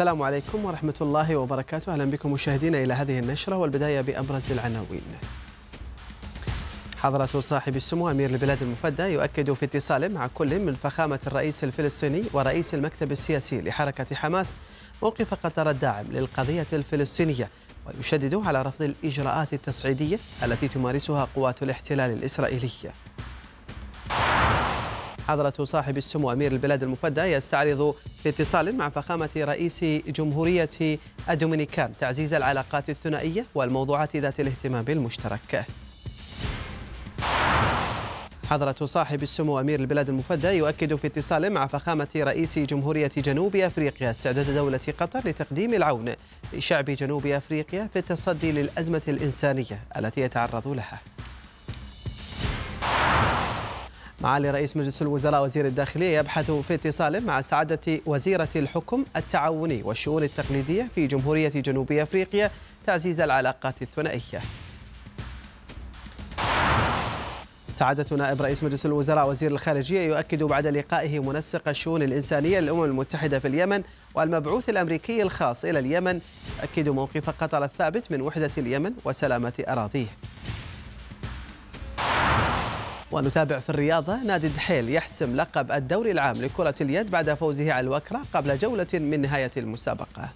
السلام عليكم ورحمة الله وبركاته أهلا بكم مشاهدينا إلى هذه النشرة والبداية بأبرز العناوين حضرة صاحب السمو أمير البلاد المفدى يؤكد في اتصال مع كل من فخامة الرئيس الفلسطيني ورئيس المكتب السياسي لحركة حماس موقف قطر الداعم للقضية الفلسطينية ويشدد على رفض الإجراءات التصعيدية التي تمارسها قوات الاحتلال الإسرائيلية حضرة صاحب السمو أمير البلاد المفدى يستعرض في اتصال مع فخامة رئيس جمهورية الدومينيكان تعزيز العلاقات الثنائية والموضوعات ذات الاهتمام المشترك حضرة صاحب السمو أمير البلاد المفدى يؤكد في اتصال مع فخامة رئيس جمهورية جنوب أفريقيا استعداد دولة قطر لتقديم العون لشعب جنوب أفريقيا في التصدي للأزمة الإنسانية التي يتعرض لها معالي رئيس مجلس الوزراء وزير الداخلية يبحث في اتصال مع سعادة وزيرة الحكم التعاوني والشؤون التقليدية في جمهورية جنوب أفريقيا تعزيز العلاقات الثنائية سعادة نائب رئيس مجلس الوزراء وزير الخارجية يؤكد بعد لقائه منسق الشؤون الإنسانية للأمم المتحدة في اليمن والمبعوث الأمريكي الخاص إلى اليمن يؤكد موقف قطر الثابت من وحدة اليمن وسلامة أراضيه ونتابع في الرياضة نادي الدحيل يحسم لقب الدوري العام لكرة اليد بعد فوزه على الوكرة قبل جولة من نهاية المسابقة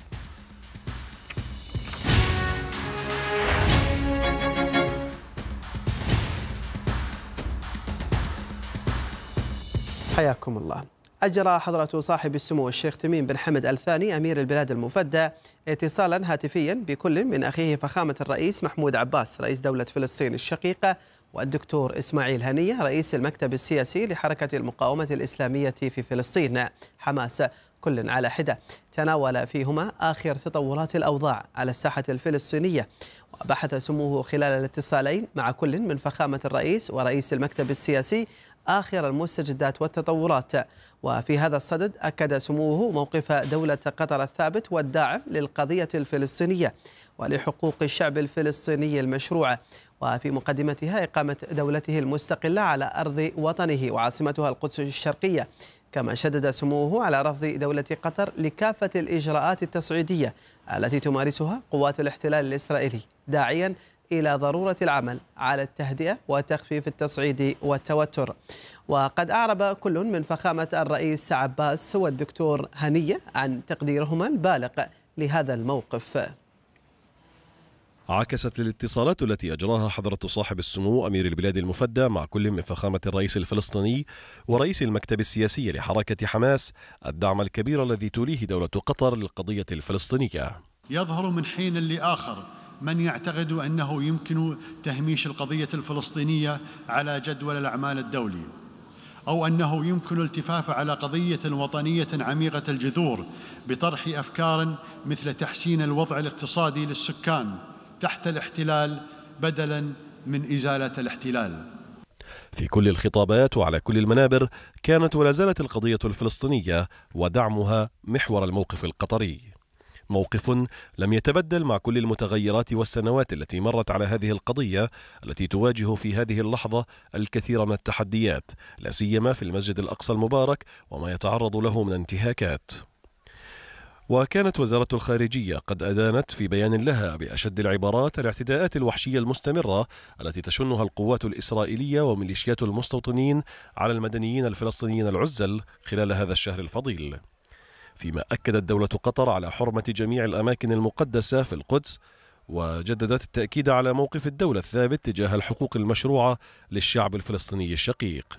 حياكم الله أجرى حضرة صاحب السمو الشيخ تميم بن حمد الثاني أمير البلاد المفدى اتصالا هاتفيا بكل من أخيه فخامة الرئيس محمود عباس رئيس دولة فلسطين الشقيقة والدكتور إسماعيل هنية رئيس المكتب السياسي لحركة المقاومة الإسلامية في فلسطين حماس كل على حدة تناول فيهما آخر تطورات الأوضاع على الساحة الفلسطينية وبحث سموه خلال الاتصالين مع كل من فخامة الرئيس ورئيس المكتب السياسي آخر المستجدات والتطورات وفي هذا الصدد أكد سموه موقف دولة قطر الثابت والداعم للقضية الفلسطينية ولحقوق الشعب الفلسطيني المشروعة وفي مقدمتها إقامة دولته المستقلة على أرض وطنه وعاصمتها القدس الشرقية كما شدد سموه على رفض دولة قطر لكافة الإجراءات التصعيدية التي تمارسها قوات الاحتلال الإسرائيلي داعيا إلى ضرورة العمل على التهدئة وتخفيف التصعيد والتوتر وقد أعرب كل من فخامة الرئيس عباس والدكتور هنية عن تقديرهما البالغ لهذا الموقف عكست الاتصالات التي أجراها حضرة صاحب السمو أمير البلاد المفدى مع كل من فخامة الرئيس الفلسطيني ورئيس المكتب السياسي لحركة حماس الدعم الكبير الذي توليه دولة قطر للقضية الفلسطينية يظهر من حين لآخر من يعتقد أنه يمكن تهميش القضية الفلسطينية على جدول الأعمال الدولي أو أنه يمكن الالتفاف على قضية وطنية عميقة الجذور بطرح أفكار مثل تحسين الوضع الاقتصادي للسكان تحت الاحتلال بدلا من إزالة الاحتلال في كل الخطابات وعلى كل المنابر كانت ولا زالت القضية الفلسطينية ودعمها محور الموقف القطري موقف لم يتبدل مع كل المتغيرات والسنوات التي مرت على هذه القضية التي تواجه في هذه اللحظة الكثير من التحديات لا سيما في المسجد الأقصى المبارك وما يتعرض له من انتهاكات وكانت وزارة الخارجية قد أدانت في بيان لها بأشد العبارات الاعتداءات الوحشية المستمرة التي تشنها القوات الإسرائيلية وميليشيات المستوطنين على المدنيين الفلسطينيين العزل خلال هذا الشهر الفضيل فيما أكدت دولة قطر على حرمة جميع الأماكن المقدسة في القدس وجددت التأكيد على موقف الدولة الثابت تجاه الحقوق المشروعة للشعب الفلسطيني الشقيق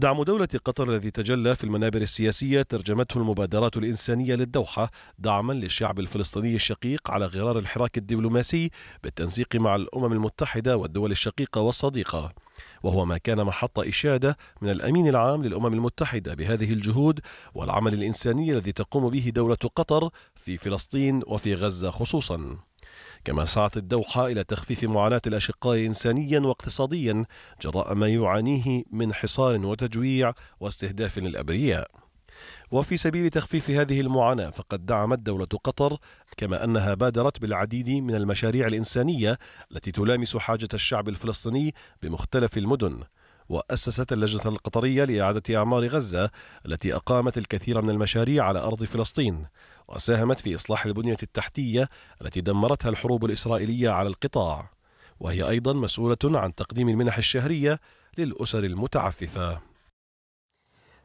دعم دولة قطر الذي تجلى في المنابر السياسية ترجمته المبادرات الإنسانية للدوحة دعما للشعب الفلسطيني الشقيق على غرار الحراك الدبلوماسي بالتنسيق مع الأمم المتحدة والدول الشقيقة والصديقة وهو ما كان محط إشادة من الأمين العام للأمم المتحدة بهذه الجهود والعمل الإنساني الذي تقوم به دولة قطر في فلسطين وفي غزة خصوصاً كما سعت الدوحة إلى تخفيف معاناة الأشقاء إنسانيا واقتصاديا جراء ما يعانيه من حصار وتجويع واستهداف للأبرياء وفي سبيل تخفيف هذه المعاناة فقد دعمت دولة قطر كما أنها بادرت بالعديد من المشاريع الإنسانية التي تلامس حاجة الشعب الفلسطيني بمختلف المدن وأسست اللجنة القطرية لإعادة أعمار غزة التي أقامت الكثير من المشاريع على أرض فلسطين وساهمت في إصلاح البنية التحتية التي دمرتها الحروب الإسرائيلية على القطاع وهي أيضا مسؤولة عن تقديم المنح الشهرية للأسر المتعففة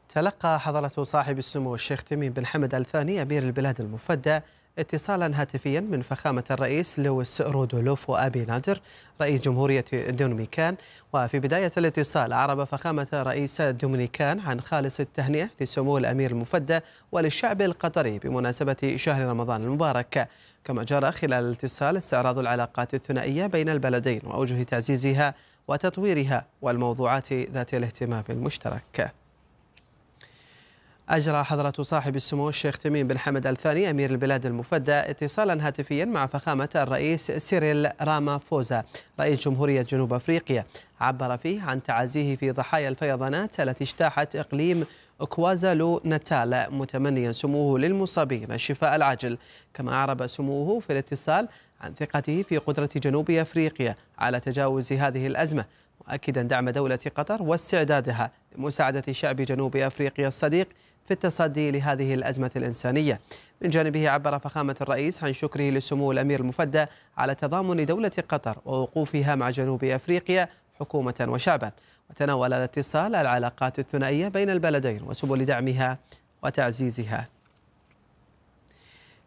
تلقى حضرة صاحب السمو الشيخ تميم بن حمد الثاني أمير البلاد المفدى اتصالا هاتفيا من فخامة الرئيس لويس رودولوف وأبي نادر رئيس جمهورية الدومينيكان وفي بداية الاتصال أعرب فخامة رئيس الدومينيكان عن خالص التهنئة لسمو الأمير المفدى وللشعب القطري بمناسبة شهر رمضان المبارك كما جرى خلال الاتصال استعراض العلاقات الثنائية بين البلدين وأوجه تعزيزها وتطويرها والموضوعات ذات الاهتمام المشترك أجرى حضرة صاحب السمو الشيخ تميم بن حمد الثاني أمير البلاد المفدى اتصالا هاتفيا مع فخامة الرئيس سيريل رامافوزا رئيس جمهورية جنوب أفريقيا عبر فيه عن تعازيه في ضحايا الفيضانات التي اجتاحت إقليم كوازالو نتال متمنيا سموه للمصابين الشفاء العاجل كما أعرب سموه في الاتصال عن ثقته في قدرة جنوب أفريقيا على تجاوز هذه الأزمة مؤكدا دعم دولة قطر واستعدادها لمساعدة شعب جنوب أفريقيا الصديق في التصدي لهذه الأزمة الإنسانية من جانبه عبر فخامة الرئيس عن شكره لسمو الأمير المفدى على تضامن دولة قطر ووقوفها مع جنوب أفريقيا حكومة وشعبا وتناول الاتصال العلاقات الثنائية بين البلدين وسبل دعمها وتعزيزها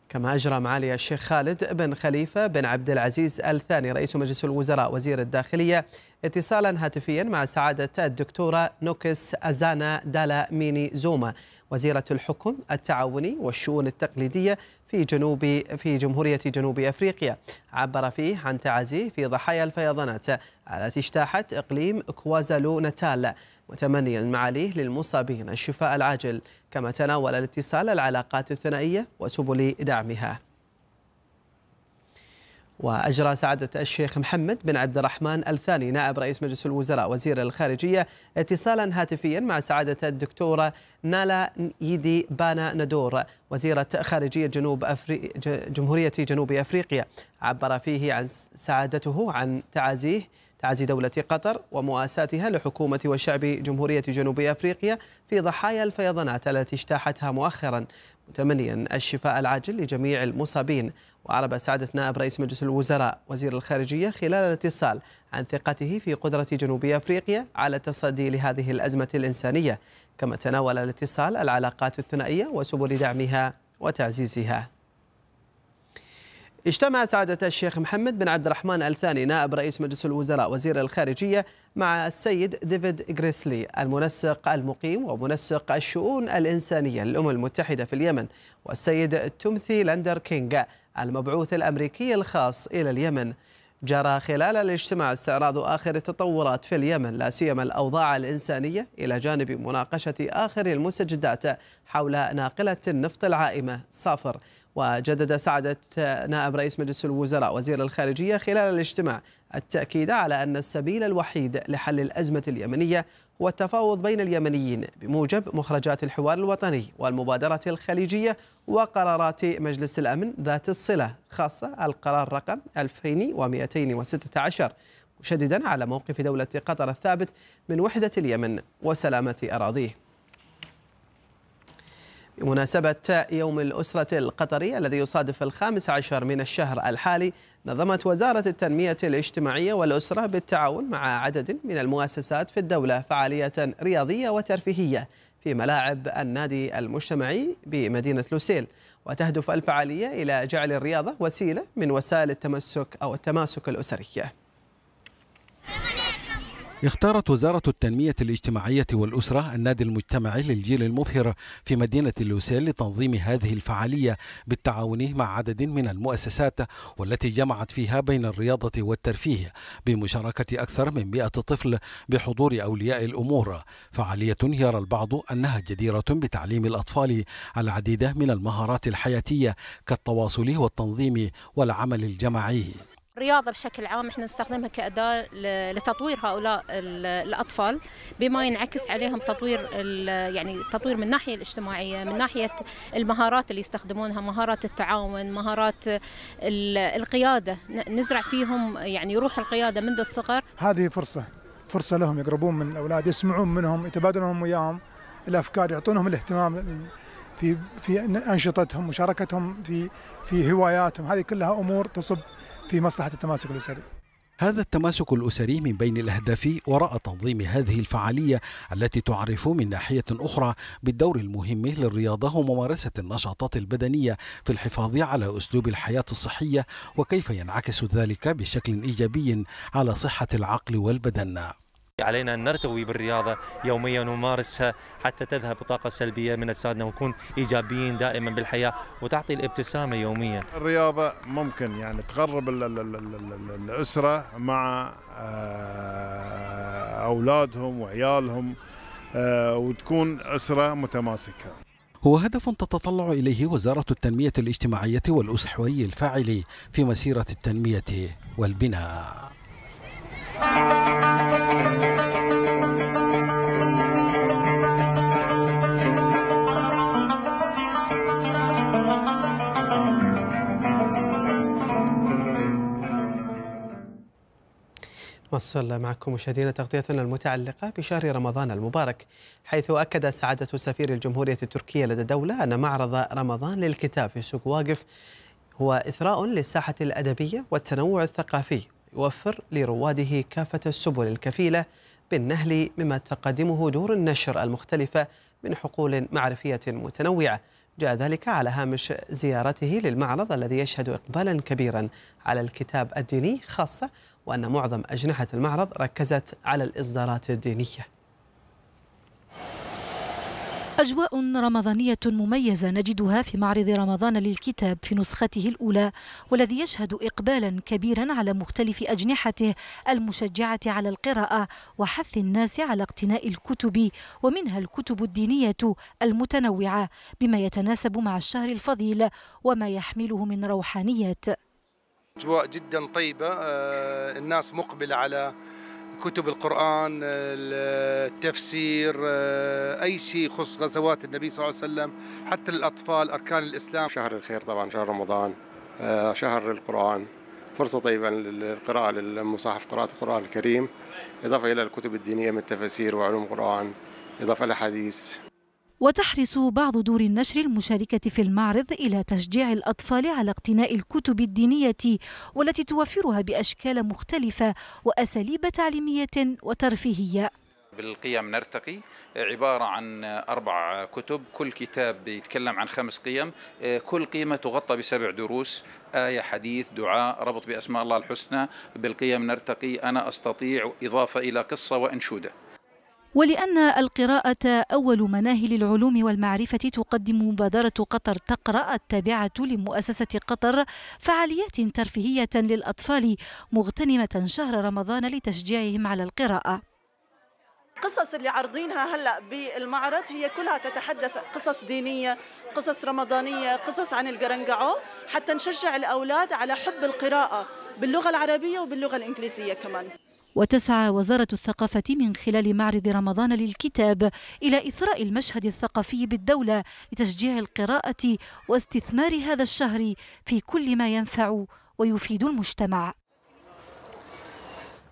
كما أجرى معالي الشيخ خالد بن خليفة بن عبد العزيز الثاني رئيس مجلس الوزراء وزير الداخلية اتصالا هاتفيا مع سعادة الدكتورة نوكس أزانا دالا ميني زوما وزيرة الحكم التعاوني والشؤون التقليدية في جنوب في جمهورية جنوب أفريقيا عبر فيه عن تعازيه في ضحايا الفيضانات التي اجتاحت إقليم كوازالو نتال متمنيا معاليه للمصابين الشفاء العاجل كما تناول الاتصال العلاقات الثنائية وسبل دعمها وأجرى سعادة الشيخ محمد بن عبد الرحمن الثاني نائب رئيس مجلس الوزراء وزير الخارجية اتصالا هاتفيا مع سعادة الدكتورة نالا يدي بانا ندور وزيرة خارجية جنوب أفري... جمهورية جنوب أفريقيا عبر فيه عن سعادته عن تعازيه تعزي دولة قطر ومؤاساتها لحكومة وشعب جمهورية جنوب أفريقيا في ضحايا الفيضانات التي اجتاحتها مؤخرا متمنيا الشفاء العاجل لجميع المصابين وعرب سعادة نائب رئيس مجلس الوزراء وزير الخارجية خلال الاتصال عن ثقته في قدرة جنوب أفريقيا على التصدي لهذه الأزمة الإنسانية كما تناول الاتصال العلاقات الثنائية وسبل دعمها وتعزيزها اجتمع سعادة الشيخ محمد بن عبد الرحمن الثاني نائب رئيس مجلس الوزراء وزير الخارجية مع السيد ديفيد غريسلي المنسق المقيم ومنسق الشؤون الإنسانية للأمم المتحدة في اليمن والسيد تومثي لندر كينغ المبعوث الأمريكي الخاص إلى اليمن جرى خلال الاجتماع استعراض آخر التطورات في اليمن لا سيما الأوضاع الإنسانية إلى جانب مناقشة آخر المستجدات حول ناقلة النفط العائمة صافر وجدد سعادة نائب رئيس مجلس الوزراء وزير الخارجية خلال الاجتماع التأكيد على أن السبيل الوحيد لحل الأزمة اليمنية والتفاوض بين اليمنيين بموجب مخرجات الحوار الوطني والمبادرة الخليجية وقرارات مجلس الأمن ذات الصلة خاصة القرار رقم 2216 مشددا على موقف دولة قطر الثابت من وحدة اليمن وسلامة أراضيه بمناسبة يوم الأسرة القطرية الذي يصادف الخامس عشر من الشهر الحالي نظمت وزارة التنمية الاجتماعية والأسرة بالتعاون مع عدد من المؤسسات في الدولة فعالية رياضية وترفيهية في ملاعب النادي المجتمعي بمدينة لوسيل وتهدف الفعالية إلى جعل الرياضة وسيلة من وسائل التمسك أو التماسك الأسري اختارت وزارة التنمية الاجتماعية والأسرة النادي المجتمعي للجيل المبهر في مدينة لوسيل لتنظيم هذه الفعالية بالتعاون مع عدد من المؤسسات والتي جمعت فيها بين الرياضة والترفيه بمشاركة أكثر من 100 طفل بحضور أولياء الأمور فعالية يرى البعض أنها جديرة بتعليم الأطفال العديد من المهارات الحياتية كالتواصل والتنظيم والعمل الجماعي الرياضة بشكل عام احنا نستخدمها كأداة لتطوير هؤلاء الأطفال بما ينعكس عليهم تطوير يعني تطوير من الناحية الاجتماعية من ناحية المهارات اللي يستخدمونها مهارات التعاون مهارات القيادة نزرع فيهم يعني روح القيادة منذ الصغر هذه فرصة فرصة لهم يقربون من الأولاد يسمعون منهم يتبادلون وياهم الأفكار يعطونهم الاهتمام في في أنشطتهم مشاركتهم في في هواياتهم هذه كلها أمور تصب في مصلحة التماسك الأسري هذا التماسك الأسري من بين الأهداف وراء تنظيم هذه الفعالية التي تعرف من ناحية أخرى بالدور المهم للرياضة وممارسة النشاطات البدنية في الحفاظ على أسلوب الحياة الصحية وكيف ينعكس ذلك بشكل إيجابي على صحة العقل والبدن علينا أن نرتوي بالرياضة يوميا ونمارسها حتى تذهب الطاقة السلبية من أجسادنا ونكون إيجابيين دائما بالحياة وتعطي الابتسامة يوميا الرياضة ممكن يعني تقرب الأسرة مع آه، أولادهم وعيالهم آه، وتكون أسرة متماسكة هو هدف تتطلع إليه وزارة التنمية الاجتماعية والأسحوي الفاعل في مسيرة التنمية والبناء وصل معكم مشاهدينا تغطيتنا المتعلقة بشهر رمضان المبارك حيث أكد سعادة سفير الجمهورية التركية لدى الدولة أن معرض رمضان للكتاب في سوق واقف هو إثراء للساحة الأدبية والتنوع الثقافي يوفر لرواده كافة السبل الكفيلة بالنهل مما تقدمه دور النشر المختلفة من حقول معرفية متنوعة جاء ذلك على هامش زيارته للمعرض الذي يشهد إقبالا كبيرا على الكتاب الديني خاصة وأن معظم أجنحة المعرض ركزت على الإصدارات الدينية أجواء رمضانية مميزة نجدها في معرض رمضان للكتاب في نسخته الأولى والذي يشهد إقبالا كبيرا على مختلف أجنحته المشجعة على القراءة وحث الناس على اقتناء الكتب ومنها الكتب الدينية المتنوعة بما يتناسب مع الشهر الفضيل وما يحمله من روحانيات أجواء جدا طيبة آه، الناس مقبلة على كتب القرآن آه، التفسير آه، أي شيء يخص غزوات النبي صلى الله عليه وسلم حتى للأطفال أركان الإسلام شهر الخير طبعا شهر رمضان شهر القرآن فرصة طيبة للقراءة للمصحف قراءة القرآن الكريم إضافة إلى الكتب الدينية من التفاسير وعلوم القرآن إضافة إلى حديث وتحرص بعض دور النشر المشاركة في المعرض إلى تشجيع الأطفال على اقتناء الكتب الدينية والتي توفرها بأشكال مختلفة وأساليب تعليمية وترفيهية بالقيم نرتقي عبارة عن أربع كتب كل كتاب يتكلم عن خمس قيم كل قيمة تغطى بسبع دروس آية حديث دعاء ربط بأسماء الله الحسنى بالقيم نرتقي أنا أستطيع إضافة إلى قصة وأنشودة ولأن القراءة أول مناهل العلوم والمعرفة تقدم مبادرة قطر تقرأ التابعة لمؤسسة قطر فعاليات ترفيهية للأطفال مغتنمة شهر رمضان لتشجيعهم على القراءة القصص اللي عارضينها هلا بالمعرض هي كلها تتحدث قصص دينيه، قصص رمضانيه، قصص عن القرنقعو حتى نشجع الاولاد على حب القراءه باللغه العربيه وباللغه الانجليزيه كمان. وتسعى وزارة الثقافة من خلال معرض رمضان للكتاب إلى إثراء المشهد الثقافي بالدولة لتشجيع القراءة واستثمار هذا الشهر في كل ما ينفع ويفيد المجتمع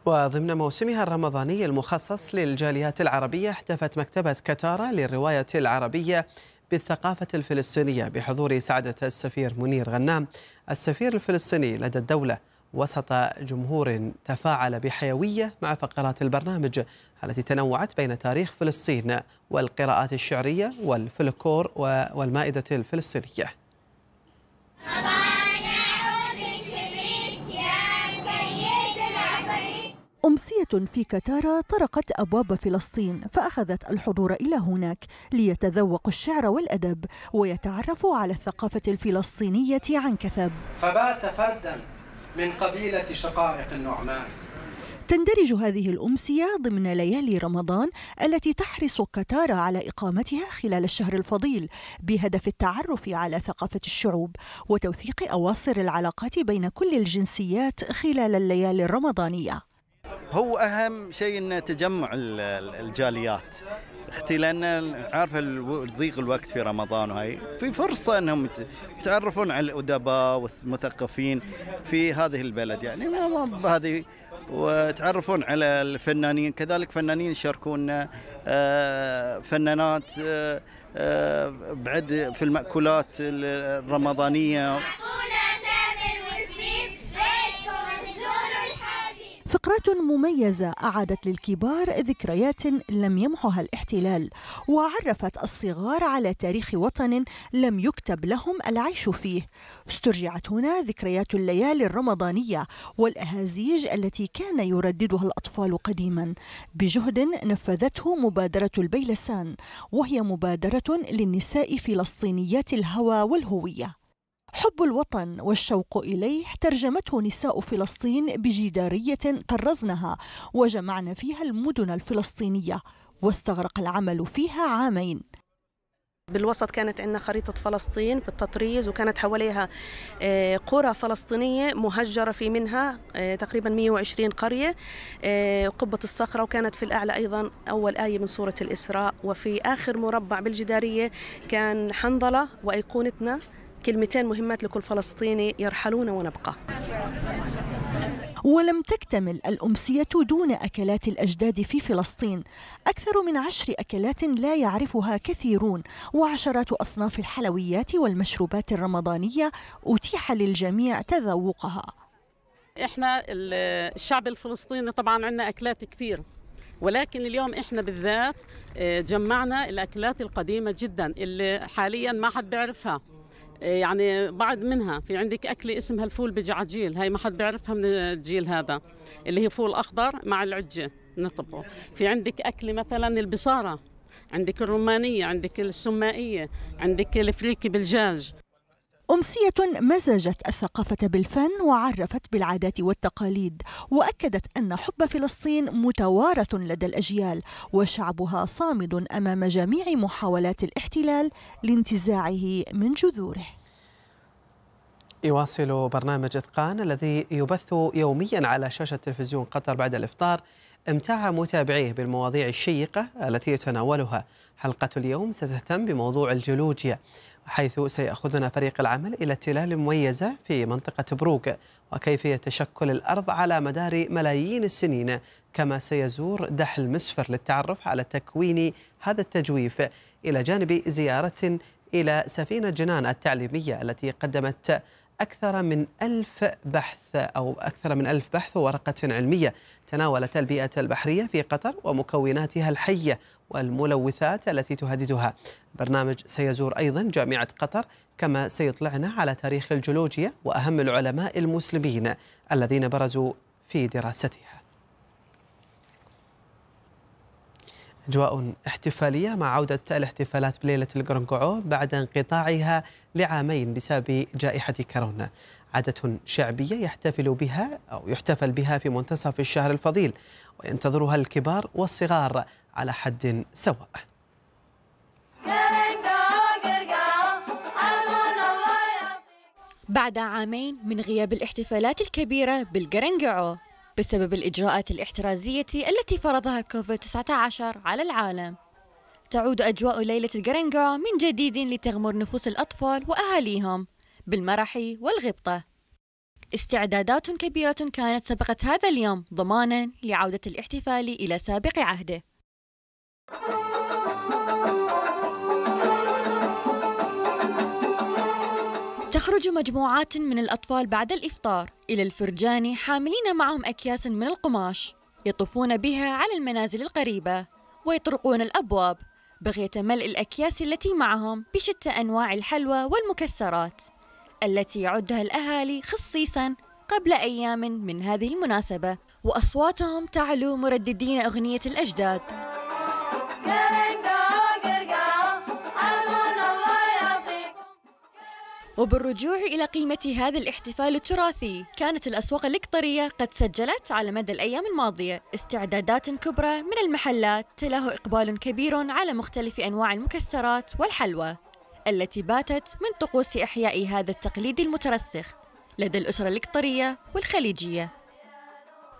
وضمن موسمها الرمضاني المخصص للجاليات العربية احتفت مكتبة كتارة للرواية العربية بالثقافة الفلسطينية بحضور سعادة السفير منير غنام السفير الفلسطيني لدى الدولة وسط جمهور تفاعل بحيوية مع فقرات البرنامج التي تنوعت بين تاريخ فلسطين والقراءات الشعرية والفلكور والمائدة الفلسطينية أمسية في كتارا طرقت أبواب فلسطين فأخذت الحضور إلى هناك ليتذوق الشعر والأدب ويتعرفوا على الثقافة الفلسطينية عن كثب فبات فردا من قبيلة شقائق النعمان تندرج هذه الأمسية ضمن ليالي رمضان التي تحرص كتارة على إقامتها خلال الشهر الفضيل بهدف التعرف على ثقافة الشعوب وتوثيق أواصر العلاقات بين كل الجنسيات خلال الليالي الرمضانية هو أهم شيء أن تجمع الجاليات اختي لان عارفه ضيق الوقت في رمضان وهي في فرصه انهم يتعرفون على الادباء والمثقفين في هذه البلد يعني هذه وتعرفون على الفنانين كذلك فنانين يشاركونا آه، فنانات آه، آه، بعد في المأكولات الرمضانية فقرات مميزة أعادت للكبار ذكريات لم يمحها الاحتلال وعرفت الصغار على تاريخ وطن لم يكتب لهم العيش فيه استرجعت هنا ذكريات الليالي الرمضانية والأهازيج التي كان يرددها الأطفال قديما بجهد نفذته مبادرة البيلسان وهي مبادرة للنساء فلسطينيات الهوى والهوية حب الوطن والشوق إليه ترجمته نساء فلسطين بجدارية طرزنها وجمعنا فيها المدن الفلسطينية واستغرق العمل فيها عامين بالوسط كانت عندنا خريطة فلسطين بالتطريز وكانت حواليها آه، قرى فلسطينية مهجرة في منها آه، تقريبا 120 قرية آه، قبة الصخرة وكانت في الأعلى أيضا أول آية من سورة الإسراء وفي آخر مربع بالجدارية كان حنظلة وأيقونتنا كلمتين مهمات لكل فلسطيني يرحلون ونبقى ولم تكتمل الأمسية دون أكلات الأجداد في فلسطين أكثر من عشر أكلات لا يعرفها كثيرون وعشرات أصناف الحلويات والمشروبات الرمضانية أتيح للجميع تذوقها احنا الشعب الفلسطيني طبعا عندنا اكلات كثير ولكن اليوم احنا بالذات آه، جمعنا الاكلات القديمه جدا اللي حاليا ما حد بيعرفها إيه، يعني بعض منها في عندك أكلة اسمها الفول بجعجيل هاي ما حد بيعرفها من الجيل هذا اللي هي فول أخضر مع العجة نطبه في عندك أكلة مثلا البصارة عندك الرمانية عندك السمائية عندك الفريكي بالجاج أمسية مزجت الثقافة بالفن وعرفت بالعادات والتقاليد وأكدت أن حب فلسطين متوارث لدى الأجيال وشعبها صامد أمام جميع محاولات الاحتلال لانتزاعه من جذوره يواصل برنامج إتقان الذي يبث يوميا على شاشة تلفزيون قطر بعد الإفطار امتع متابعيه بالمواضيع الشيقة التي يتناولها حلقة اليوم ستهتم بموضوع الجيولوجيا حيث سيأخذنا فريق العمل إلى تلال مميزة في منطقة بروك وكيفية تشكل الأرض على مدار ملايين السنين كما سيزور دحل مسفر للتعرف على تكوين هذا التجويف إلى جانب زيارة إلى سفينة جنان التعليمية التي قدمت أكثر من ألف بحث أو أكثر من ألف بحث وورقة علمية تناولت البيئة البحرية في قطر ومكوناتها الحية والملوثات التي تهددها البرنامج سيزور أيضا جامعة قطر كما سيطلعنا على تاريخ الجيولوجيا وأهم العلماء المسلمين الذين برزوا في دراستها أجواء احتفالية مع عودة الاحتفالات بليلة القرنقعو بعد انقطاعها لعامين بسبب جائحة كورونا عادة شعبية يحتفل بها أو يحتفل بها في منتصف الشهر الفضيل وينتظرها الكبار والصغار على حد سواء بعد عامين من غياب الاحتفالات الكبيرة بالقرنقعو بسبب الإجراءات الاحترازية التي فرضها كوفيد-19 على العالم تعود أجواء ليلة الجرينجا من جديد لتغمر نفوس الأطفال وأهاليهم بالمرح والغبطة استعدادات كبيرة كانت سبقت هذا اليوم ضمانا لعودة الاحتفال إلى سابق عهده تخرج مجموعات من الأطفال بعد الإفطار إلى الفرجان حاملين معهم أكياس من القماش يطوفون بها على المنازل القريبة ويطرقون الأبواب بغية ملء الأكياس التي معهم بشتى أنواع الحلوى والمكسرات التي يعدها الأهالي خصيصا قبل أيام من هذه المناسبة وأصواتهم تعلو مرددين أغنية الأجداد وبالرجوع إلى قيمة هذا الاحتفال التراثي كانت الأسواق القطرية قد سجلت على مدى الأيام الماضية استعدادات كبرى من المحلات تلاه إقبال كبير على مختلف أنواع المكسرات والحلوى التي باتت من طقوس إحياء هذا التقليد المترسخ لدى الأسرة القطرية والخليجية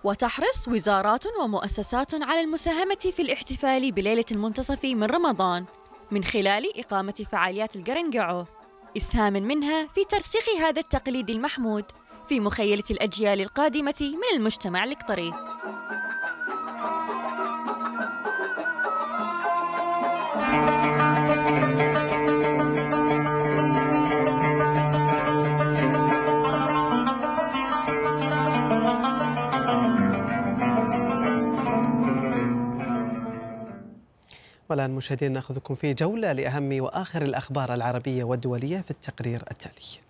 وتحرص وزارات ومؤسسات على المساهمة في الاحتفال بليلة المنتصف من رمضان من خلال إقامة فعاليات القرنقعو إسهام منها في ترسيخ هذا التقليد المحمود في مخيلة الأجيال القادمة من المجتمع القطري الآن مشاهدينا ناخذكم في جولة لأهم وآخر الأخبار العربية والدولية في التقرير التالي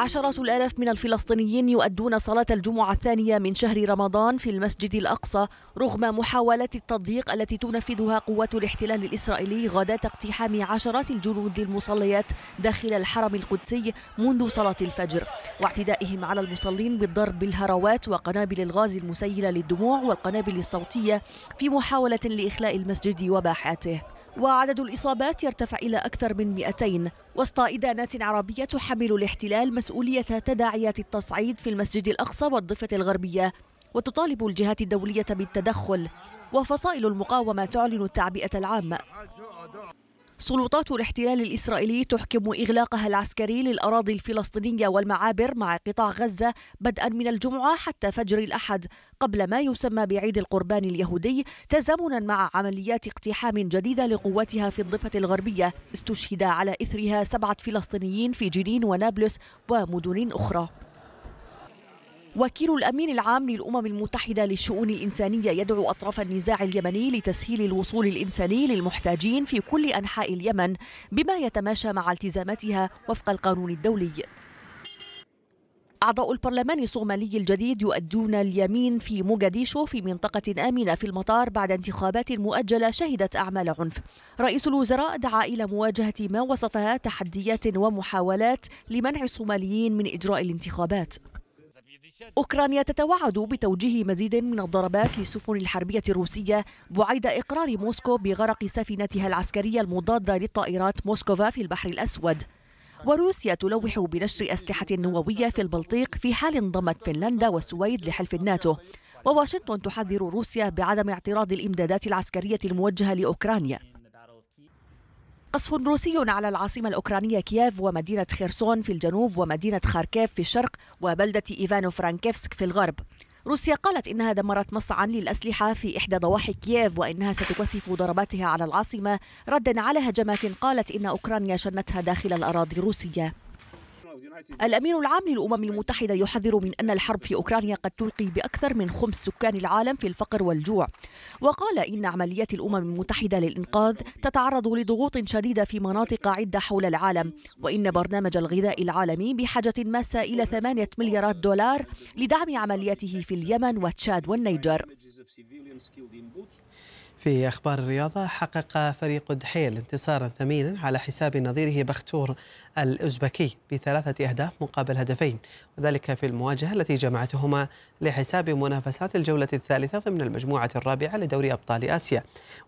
عشرات الآلاف من الفلسطينيين يؤدون صلاة الجمعة الثانية من شهر رمضان في المسجد الأقصى رغم محاولات التضييق التي تنفذها قوات الاحتلال الإسرائيلي غداة اقتحام عشرات الجنود للمصليات داخل الحرم القدسي منذ صلاة الفجر واعتدائهم على المصلين بالضرب بالهروات وقنابل الغاز المسيلة للدموع والقنابل الصوتية في محاولة لإخلاء المسجد وباحاته وعدد الإصابات يرتفع إلى أكثر من 200 وسط إدانات عربية تحمل الاحتلال مسؤولية تداعيات التصعيد في المسجد الأقصى والضفة الغربية وتطالب الجهات الدولية بالتدخل وفصائل المقاومة تعلن التعبئة العامة سلطات الاحتلال الإسرائيلي تحكم إغلاقها العسكري للأراضي الفلسطينية والمعابر مع قطاع غزة بدءا من الجمعة حتى فجر الأحد قبل ما يسمى بعيد القربان اليهودي تزامنا مع عمليات اقتحام جديدة لقواتها في الضفة الغربية استشهد على إثرها سبعة فلسطينيين في جنين ونابلس ومدن أخرى وكيل الأمين العام للأمم المتحدة للشؤون الإنسانية يدعو أطراف النزاع اليمني لتسهيل الوصول الإنساني للمحتاجين في كل أنحاء اليمن بما يتماشى مع التزاماتها وفق القانون الدولي أعضاء البرلمان الصومالي الجديد يؤدون اليمين في موغاديشو في منطقة آمنة في المطار بعد انتخابات مؤجلة شهدت أعمال عنف. رئيس الوزراء دعا إلى مواجهة ما وصفها تحديات ومحاولات لمنع الصوماليين من إجراء الانتخابات. أوكرانيا تتوعد بتوجيه مزيد من الضربات للسفن الحربية الروسية بعيد إقرار موسكو بغرق سفينتها العسكرية المضادة للطائرات موسكوفا في البحر الأسود وروسيا تلوح بنشر أسلحة نووية في البلطيق في حال انضمت فنلندا والسويد لحلف الناتو وواشنطن تحذر روسيا بعدم اعتراض الإمدادات العسكرية الموجهة لأوكرانيا قصف روسي على العاصمة الأوكرانية كييف ومدينة خيرسون في الجنوب ومدينة خاركيف في الشرق وبلدة إيفانو فرانكيفسك في الغرب روسيا قالت إنها دمرت مصنعا للأسلحة في إحدى ضواحي كييف وإنها ستكثف ضرباتها على العاصمة ردا على هجمات قالت إن أوكرانيا شنتها داخل الأراضي الروسية الأمين العام للأمم المتحدة يحذر من أن الحرب في أوكرانيا قد تلقي بأكثر من خمس سكان العالم في الفقر والجوع وقال إن عمليات الأمم المتحدة للإنقاذ تتعرض لضغوط شديدة في مناطق عدة حول العالم وإن برنامج الغذاء العالمي بحاجة ماسة إلى ثمانية مليارات دولار لدعم عملياته في اليمن وتشاد والنيجر في أخبار الرياضة حقق فريق دحيل انتصارا ثمينا على حساب نظيره بختور الأوزبكي بثلاثة أهداف مقابل هدفين وذلك في المواجهة التي جمعتهما لحساب منافسات الجولة الثالثة ضمن المجموعة الرابعة لدوري أبطال آسيا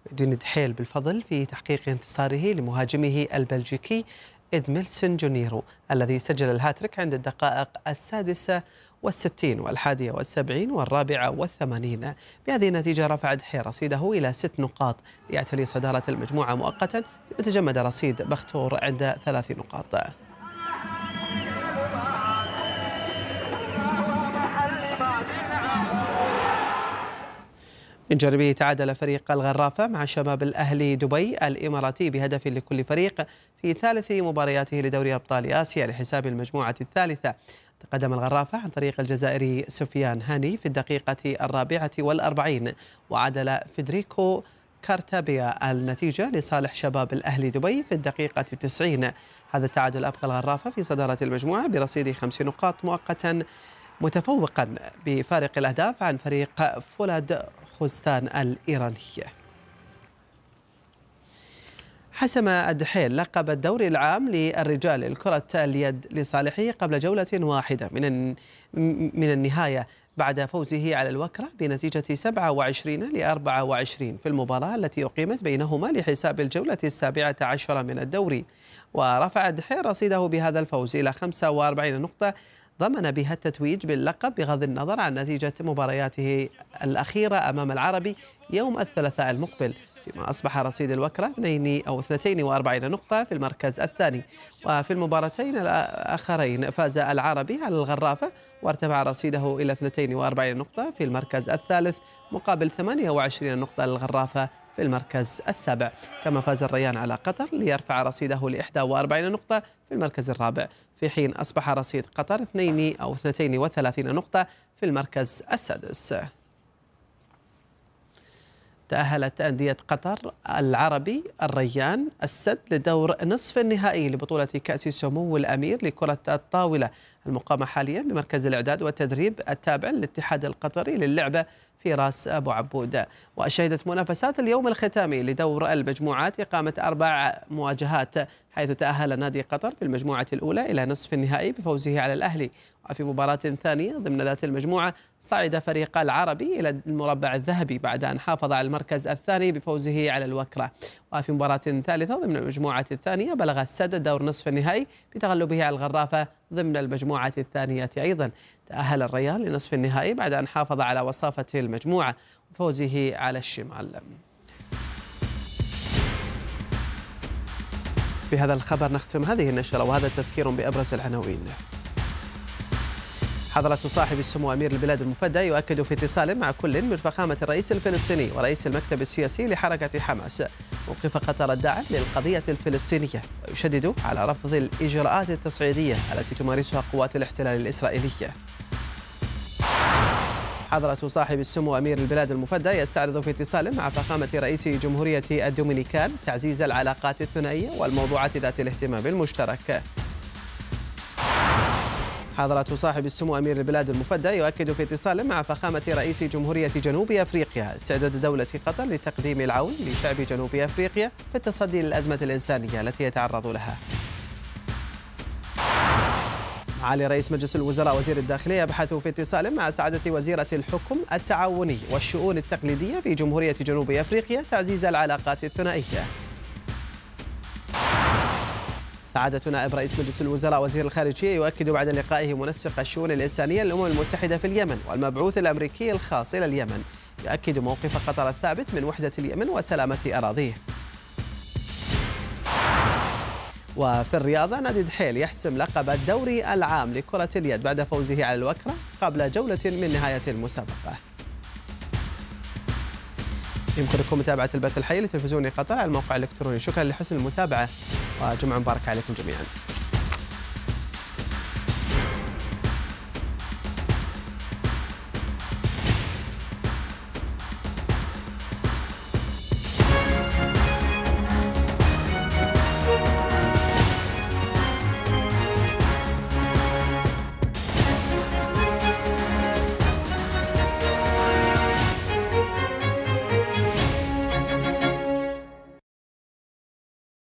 ويدين دحيل بالفضل في تحقيق انتصاره لمهاجمه البلجيكي إدميلسون جونيرو الذي سجل الهاتريك عند الدقائق السادسة والستين والحادية والسبعين والرابعة والثمانين بهذه النتيجة رفع دحي رصيده إلى ست نقاط ليعتلي صدارة المجموعة مؤقتا وتجمد رصيد بختور عند ثلاث نقاط من جانبه تعادل فريق الغرافة مع شباب الأهلي دبي الإماراتي بهدف لكل فريق في ثالث مبارياته لدوري أبطال آسيا لحساب المجموعة الثالثة تقدم الغرافة عن طريق الجزائري سفيان هاني في الدقيقة الرابعة والأربعين وعدل فيدريكو كارتابيا النتيجة لصالح شباب الأهلي دبي في الدقيقة 90 هذا التعادل أبقى الغرافة في صدارة المجموعة برصيد خمس نقاط مؤقتا متفوقا بفارق الأهداف عن فريق فولاد خوزستان الإيراني حسم الدحيل لقب الدوري العام للرجال الكرة اليد لصالحه قبل جولة واحدة من من النهاية بعد فوزه على الوكرة بنتيجة 27 ل 24 في المباراة التي أقيمت بينهما لحساب الجولة السابعة عشرة من الدوري ورفع الدحيل رصيده بهذا الفوز إلى 45 نقطة ضمن بها التتويج باللقب بغض النظر عن نتيجة مبارياته الأخيرة أمام العربي يوم الثلاثاء المقبل فيما أصبح رصيد الوكرة 2 أو 42 نقطة في المركز الثاني وفي المباراتين الآخرين فاز العربي على الغرافة وارتفع رصيده إلى 42 نقطة في المركز الثالث مقابل 28 نقطة للغرافة في المركز السابع كما فاز الريان على قطر ليرفع رصيده ل 41 نقطة في المركز الرابع في حين أصبح رصيد قطر 2 أو 32 نقطة في المركز السادس تأهلت أندية قطر العربي الريان السد لدور نصف النهائي لبطولة كأس سمو الأمير لكرة الطاولة المقامة حاليا بمركز الإعداد والتدريب التابع للاتحاد القطري للعبة في راس أبو عبود وأشهدت منافسات اليوم الختامي لدور المجموعات إقامة أربع مواجهات حيث تأهل نادي قطر في المجموعة الأولى إلى نصف النهائي بفوزه على الأهلي وفي مباراة ثانية ضمن ذات المجموعة صعد فريق العربي إلى المربع الذهبي بعد أن حافظ على المركز الثاني بفوزه على الوكرة وفي مباراة ثالثة ضمن المجموعة الثانية بلغ السد دور نصف النهائي بتغلبه على الغرافة ضمن المجموعة الثانية أيضا تأهل الريان لنصف النهائي بعد أن حافظ على وصافة المجموعة وفوزه على الشمال بهذا الخبر نختم هذه النشرة وهذا تذكير بأبرز العناوين حضرة صاحب السمو أمير البلاد المفدى يؤكد في اتصال مع كل من فخامة الرئيس الفلسطيني ورئيس المكتب السياسي لحركة حماس موقف قطر الدعم للقضية الفلسطينية ويشدد على رفض الإجراءات التصعيدية التي تمارسها قوات الاحتلال الإسرائيلية حضرة صاحب السمو أمير البلاد المفدى يستعرض في اتصال مع فخامة رئيس جمهورية الدومينيكان تعزيز العلاقات الثنائية والموضوعات ذات الاهتمام المشترك حضرة صاحب السمو أمير البلاد المفدى يؤكد في اتصال مع فخامة رئيس جمهورية جنوب أفريقيا استعداد دولة قطر لتقديم العون لشعب جنوب أفريقيا في التصدي للأزمة الإنسانية التي يتعرض لها علي رئيس مجلس الوزراء وزير الداخلية يبحث في اتصال مع سعادة وزيرة الحكم التعاوني والشؤون التقليدية في جمهورية جنوب أفريقيا تعزيز العلاقات الثنائية سعادة نائب رئيس مجلس الوزراء وزير الخارجية يؤكد بعد لقائه منسق الشؤون الإنسانية للأمم المتحدة في اليمن والمبعوث الأمريكي الخاص إلى اليمن يؤكد موقف قطر الثابت من وحدة اليمن وسلامة أراضيه وفي الرياضة نادي دحيل يحسم لقب الدوري العام لكرة اليد بعد فوزه على الوكرة قبل جولة من نهاية المسابقة يمكنكم متابعة البث الحي لتلفزيون قطر على الموقع الإلكتروني شكرا لحسن المتابعة وجمعة مباركة عليكم جميعا